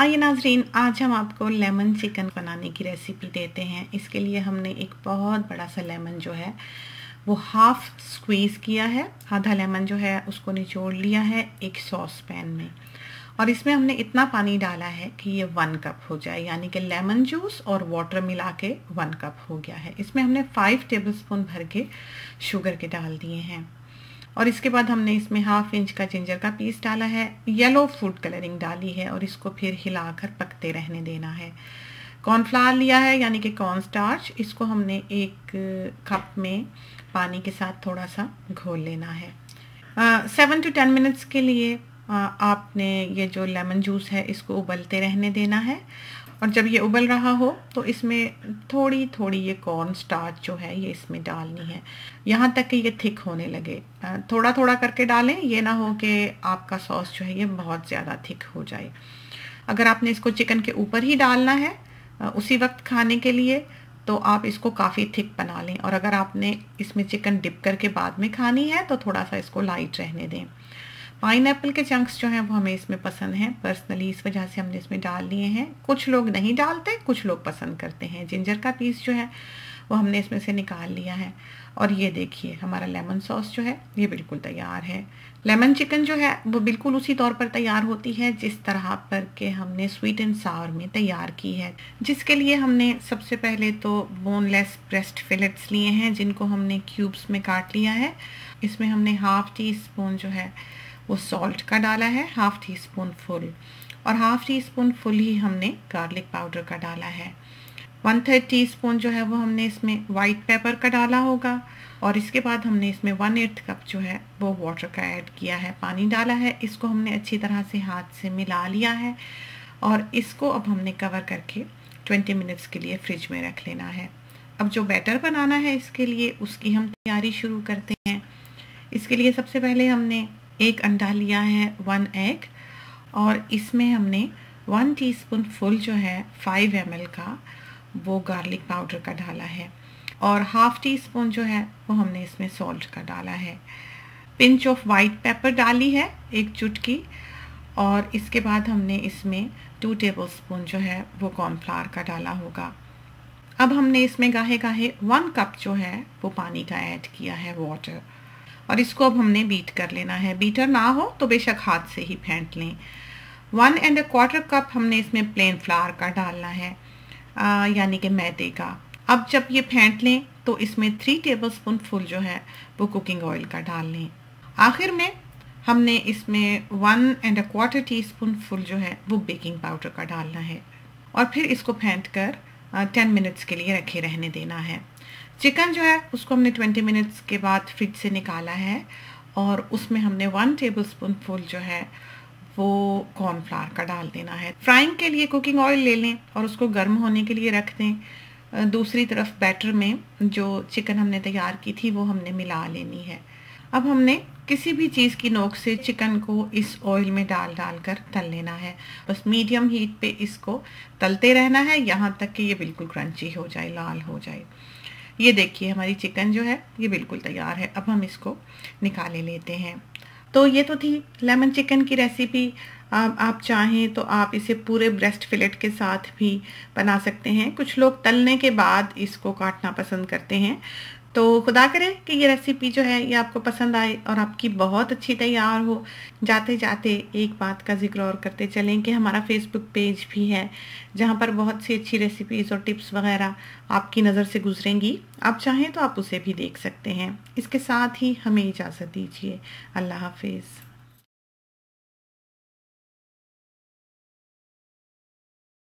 आइए नाजरीन आज हम आपको लेमन चिकन बनाने की रेसिपी देते हैं इसके लिए हमने एक बहुत बड़ा सा लेमन जो है वो हाफ स्क्वीज़ किया है आधा लेमन जो है उसको निचोड़ लिया है एक सॉस पैन में और इसमें हमने इतना पानी डाला है कि ये वन कप हो जाए यानी कि लेमन जूस और वाटर मिला के वन कप हो गया है इसमें हमने फाइव टेबल स्पून भर के शुगर के डाल दिए हैं और इसके बाद हमने इसमें हाफ इंच का जिंजर का पीस डाला है येलो फूड कलरिंग डाली है और इसको फिर हिलाकर पकते रहने देना है कॉर्नफ्लावर लिया है यानी कि कॉर्न स्टार्च इसको हमने एक कप में पानी के साथ थोड़ा सा घोल लेना है सेवन टू टेन मिनट्स के लिए आ, आपने ये जो लेमन जूस है इसको उबलते रहने देना है और जब ये उबल रहा हो तो इसमें थोड़ी थोड़ी ये कॉर्न स्टार्च जो है ये इसमें डालनी है यहाँ तक कि ये थिक होने लगे थोड़ा थोड़ा करके डालें ये ना हो कि आपका सॉस जो है ये बहुत ज़्यादा थिक हो जाए अगर आपने इसको चिकन के ऊपर ही डालना है उसी वक्त खाने के लिए तो आप इसको काफ़ी थिक बना लें और अगर आपने इसमें चिकन डिप करके बाद में खानी है तो थोड़ा सा इसको लाइट रहने दें पाइन के चंक्स जो हैं वो हमें इसमें पसंद हैं पर्सनली इस वजह से हमने इसमें डाल लिए हैं कुछ लोग नहीं डालते कुछ लोग पसंद करते हैं जिंजर का पीस जो है वो हमने इसमें से निकाल लिया है और ये देखिए हमारा लेमन सॉस जो है ये बिल्कुल तैयार है लेमन चिकन जो है वो बिल्कुल उसी तौर पर तैयार होती है जिस तरह पर के हमने स्वीट एंड सावर में तैयार की है जिसके लिए हमने सबसे पहले तो बोनलेस ब्रेस्ट फिलेट्स लिए हैं जिनको हमने क्यूब्स में काट लिया है इसमें हमने हाफ टी स्पून जो है वो सॉल्ट का डाला है हाफ़ टी स्पून फुल और हाफ़ टी स्पून फुल ही हमने गार्लिक पाउडर का डाला है वन थर्ड टी स्पून जो है वो हमने इसमें वाइट पेपर का डाला होगा और इसके बाद हमने इसमें वन एट्थ कप जो है वो वाटर का ऐड किया है पानी डाला है इसको हमने अच्छी तरह से हाथ से मिला लिया है और इसको अब हमने कवर करके 20 मिनट्स के लिए फ्रिज में रख लेना है अब जो बैटर बनाना है इसके लिए उसकी हम तैयारी शुरू करते हैं इसके लिए सबसे पहले हमने एक अंडा लिया है वन एग और इसमें हमने वन टीस्पून फुल जो है फाइव एम का वो गार्लिक पाउडर का डाला है और हाफ टी स्पून जो है वो हमने इसमें सॉल्ट का डाला है पिंच ऑफ वाइट पेपर डाली है एक चुटकी और इसके बाद हमने इसमें टू टेबल स्पून जो है वो कॉर्नफ्लावर का डाला होगा अब हमने इसमें गाहे गाहे वन कप जो है वो पानी का ऐड किया है वाटर और इसको अब हमने बीट कर लेना है बीटर ना हो तो बेशक हाथ से ही फेंट लें one and a quarter cup हमने इसमें प्लेन फ्लावर का डालना है यानी कि मैदे का अब जब ये फेंट लें तो इसमें थ्री टेबल स्पून फुल जो है वो कुकिंग ऑयल का डाल लें आखिर में हमने इसमें one and a quarter teaspoon full जो है वो बेकिंग पाउडर का डालना है और फिर इसको फेंट कर टेन मिनट्स के लिए रखे रहने देना है चिकन जो है उसको हमने ट्वेंटी मिनट्स के बाद फ्रिज से निकाला है और उसमें हमने वन टेबल स्पून फुल जो है वो कॉर्नफ्लावर का डाल देना है फ्राइंग के लिए कुकिंग ऑयल ले लें और उसको गर्म होने के लिए रख दें दूसरी तरफ बैटर में जो चिकन हमने तैयार की थी वो हमने मिला लेनी है अब हमने किसी भी चीज़ की नोक से चिकन को इस ऑयल में डाल डाल कर तल लेना है बस मीडियम हीट पे इसको तलते रहना है यहाँ तक कि ये बिल्कुल क्रंची हो जाए लाल हो जाए ये देखिए हमारी चिकन जो है ये बिल्कुल तैयार है अब हम इसको निकाले लेते हैं तो ये तो थी लेमन चिकन की रेसिपी आप, आप चाहें तो आप इसे पूरे ब्रेस्ट फिलेट के साथ भी बना सकते हैं कुछ लोग तलने के बाद इसको काटना पसंद करते हैं तो खुदा करे कि ये रेसिपी जो है ये आपको पसंद आए और आपकी बहुत अच्छी तैयार हो जाते जाते एक बात का जिक्र और करते चलें कि हमारा फेसबुक पेज भी है जहाँ पर बहुत सी अच्छी रेसिपीज़ और टिप्स वगैरह आपकी नज़र से गुजरेंगी आप चाहें तो आप उसे भी देख सकते हैं इसके साथ ही हमें इजाज़त दीजिए अल्लाह हाफिज़